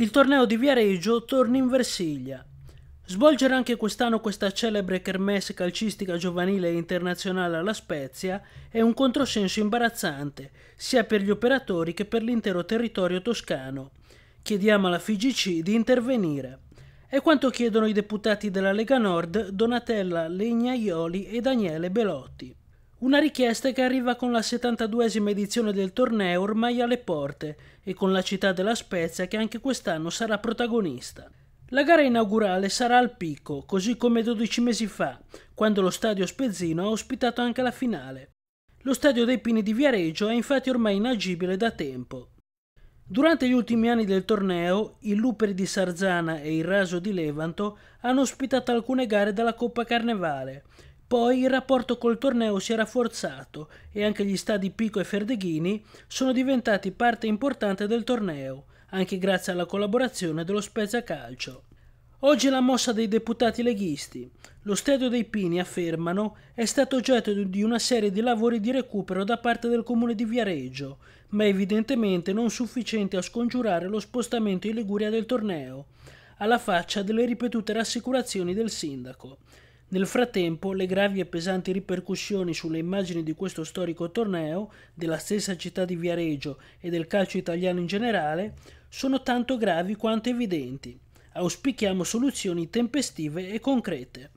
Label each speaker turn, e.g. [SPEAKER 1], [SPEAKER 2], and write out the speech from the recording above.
[SPEAKER 1] il torneo di Viareggio torna in Versiglia. Svolgere anche quest'anno questa celebre kermesse calcistica giovanile e internazionale alla Spezia è un controsenso imbarazzante, sia per gli operatori che per l'intero territorio toscano. Chiediamo alla FIGC di intervenire. È quanto chiedono i deputati della Lega Nord Donatella Legnaioli e Daniele Belotti. Una richiesta che arriva con la 72esima edizione del torneo ormai alle porte e con la città della Spezia che anche quest'anno sarà protagonista. La gara inaugurale sarà al picco, così come 12 mesi fa, quando lo stadio Spezzino ha ospitato anche la finale. Lo stadio dei Pini di Viareggio è infatti ormai inagibile da tempo. Durante gli ultimi anni del torneo, il Luperi di Sarzana e il Raso di Levanto hanno ospitato alcune gare della Coppa Carnevale, poi il rapporto col torneo si è rafforzato e anche gli stadi Pico e Ferdeghini sono diventati parte importante del torneo, anche grazie alla collaborazione dello Spezia Calcio. Oggi la mossa dei deputati leghisti. Lo stadio dei Pini, affermano, è stato oggetto di una serie di lavori di recupero da parte del comune di Viareggio, ma evidentemente non sufficiente a scongiurare lo spostamento in Liguria del torneo, alla faccia delle ripetute rassicurazioni del sindaco. Nel frattempo, le gravi e pesanti ripercussioni sulle immagini di questo storico torneo, della stessa città di Viareggio e del calcio italiano in generale, sono tanto gravi quanto evidenti. Auspichiamo soluzioni tempestive e concrete.